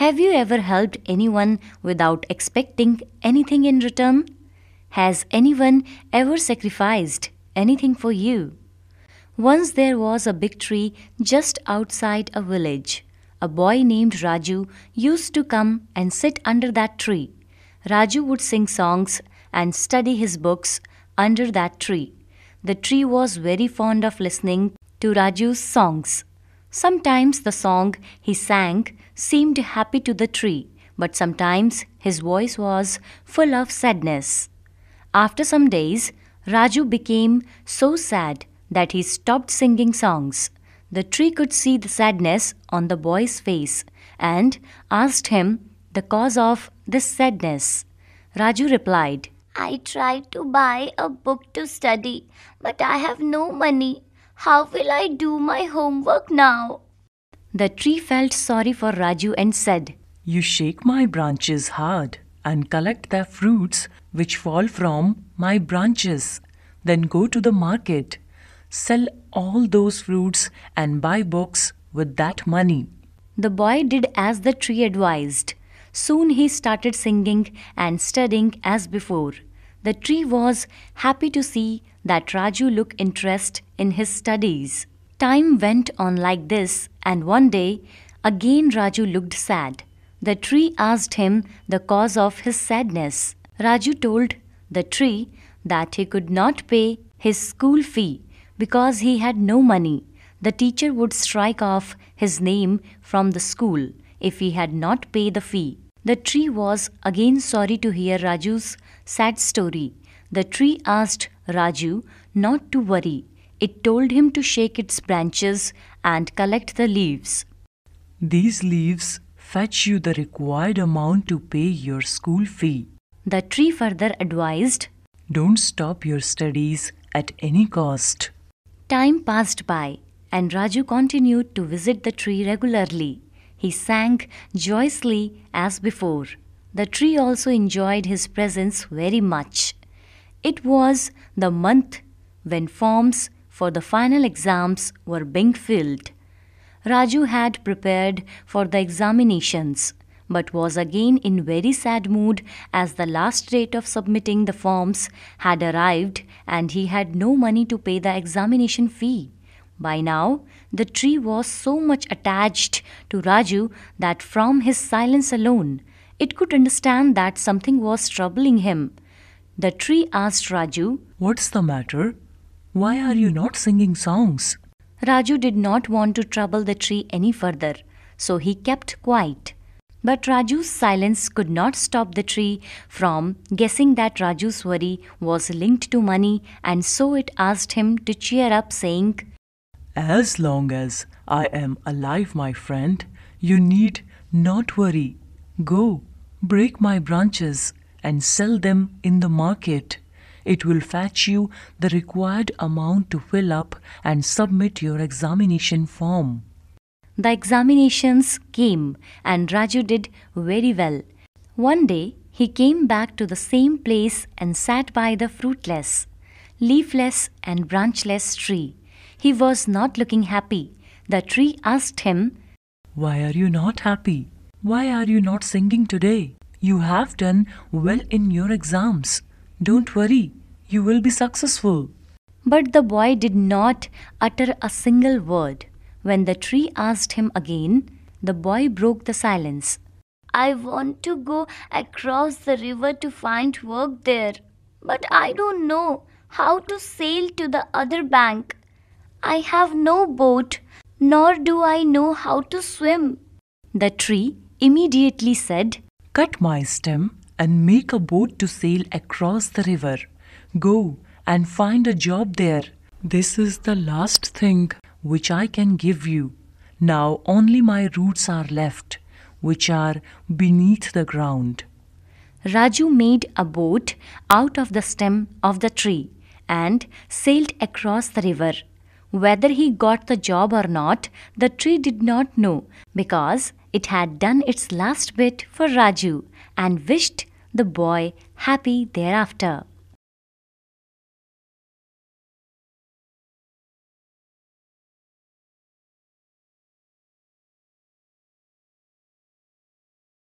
Have you ever helped anyone without expecting anything in return? Has anyone ever sacrificed anything for you? Once there was a big tree just outside a village. A boy named Raju used to come and sit under that tree. Raju would sing songs and study his books under that tree. The tree was very fond of listening to Raju's songs. Sometimes the song he sang seemed happy to the tree, but sometimes his voice was full of sadness. After some days, Raju became so sad that he stopped singing songs. The tree could see the sadness on the boy's face and asked him the cause of this sadness. Raju replied, I tried to buy a book to study, but I have no money. How will I do my homework now? The tree felt sorry for Raju and said, You shake my branches hard and collect the fruits which fall from my branches. Then go to the market, sell all those fruits and buy books with that money. The boy did as the tree advised. Soon he started singing and studying as before. The tree was happy to see that Raju look interest in his studies. Time went on like this, and one day, again Raju looked sad. The tree asked him the cause of his sadness. Raju told the tree that he could not pay his school fee because he had no money. The teacher would strike off his name from the school if he had not paid the fee. The tree was again sorry to hear Raju's sad story the tree asked Raju not to worry. It told him to shake its branches and collect the leaves. These leaves fetch you the required amount to pay your school fee. The tree further advised Don't stop your studies at any cost. Time passed by, and Raju continued to visit the tree regularly. He sang joyously as before. The tree also enjoyed his presence very much. It was the month when forms for the final exams were being filled. Raju had prepared for the examinations but was again in very sad mood as the last date of submitting the forms had arrived and he had no money to pay the examination fee. By now, the tree was so much attached to Raju that from his silence alone, it could understand that something was troubling him the tree asked Raju, What's the matter? Why are you not singing songs? Raju did not want to trouble the tree any further, so he kept quiet. But Raju's silence could not stop the tree from guessing that Raju's worry was linked to money, and so it asked him to cheer up, saying, As long as I am alive, my friend, you need not worry. Go, break my branches and sell them in the market. It will fetch you the required amount to fill up and submit your examination form. The examinations came and Raju did very well. One day he came back to the same place and sat by the fruitless, leafless, and branchless tree. He was not looking happy. The tree asked him, Why are you not happy? Why are you not singing today? You have done well in your exams. Don't worry, you will be successful. But the boy did not utter a single word. When the tree asked him again, the boy broke the silence. I want to go across the river to find work there, but I don't know how to sail to the other bank. I have no boat, nor do I know how to swim. The tree immediately said, Cut my stem and make a boat to sail across the river. Go and find a job there. This is the last thing which I can give you. Now only my roots are left, which are beneath the ground. Raju made a boat out of the stem of the tree and sailed across the river. Whether he got the job or not, the tree did not know because it had done its last bit for Raju and wished the boy happy thereafter.